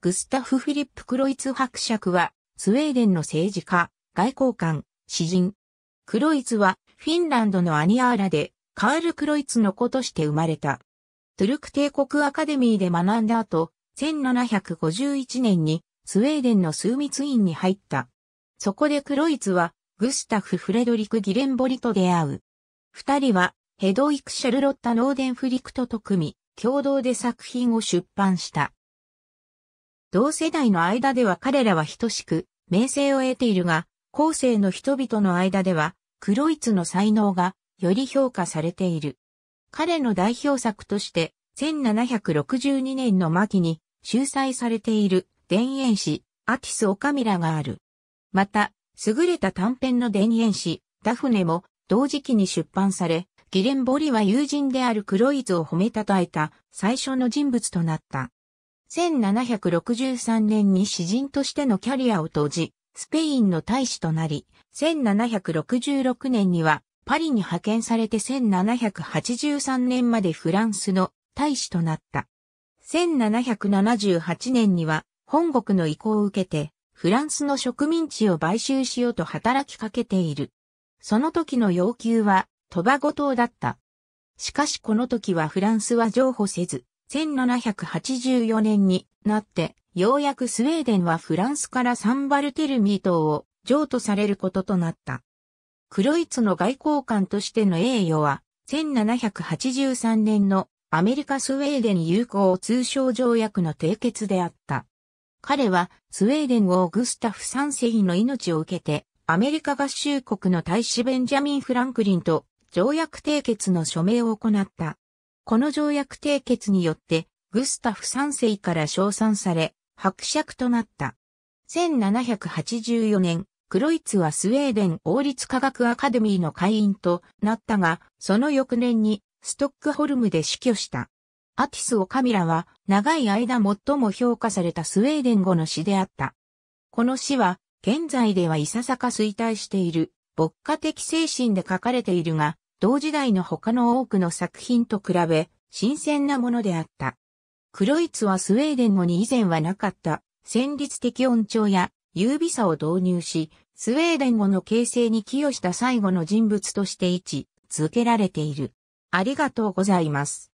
グスタフ・フィリップ・クロイツ伯爵は、スウェーデンの政治家、外交官、詩人。クロイツは、フィンランドのアニアーラで、カール・クロイツの子として生まれた。トゥルク帝国アカデミーで学んだ後、1751年に、スウェーデンの枢密院に入った。そこでクロイツは、グスタフ・フレドリク・ギレンボリと出会う。二人は、ヘドイク・シャルロッタ・ノーデンフリクトと組み、共同で作品を出版した。同世代の間では彼らは等しく、名声を得ているが、後世の人々の間では、クロイツの才能がより評価されている。彼の代表作として、1762年の末期に収載されている田園詩、アティス・オカミラがある。また、優れた短編の田園詩、ダフネも同時期に出版され、ギレン・ボリは友人であるクロイツを褒めたたえた最初の人物となった。1763年に詩人としてのキャリアを閉じ、スペインの大使となり、1766年にはパリに派遣されて1783年までフランスの大使となった。1778年には本国の意向を受けてフランスの植民地を買収しようと働きかけている。その時の要求はトバゴ島だった。しかしこの時はフランスは譲歩せず、1784年になって、ようやくスウェーデンはフランスからサンバルテルミー島を譲渡されることとなった。クロイツの外交官としての栄誉は、1783年のアメリカスウェーデン友好通商条約の締結であった。彼はスウェーデン王グスタフ三世の命を受けて、アメリカ合衆国の大使ベンジャミン・フランクリンと条約締結の署名を行った。この条約締結によって、グスタフ3世から称賛され、伯爵となった。1784年、クロイツはスウェーデン王立科学アカデミーの会員となったが、その翌年にストックホルムで死去した。アティス・オカミラは長い間最も評価されたスウェーデン語の詩であった。この詩は現在ではいささか衰退している牧歌的精神で書かれているが、同時代の他の多くの作品と比べ、新鮮なものであった。クロイツはスウェーデン語に以前はなかった、戦慄的音調や、優美さを導入し、スウェーデン語の形成に寄与した最後の人物として位置、続けられている。ありがとうございます。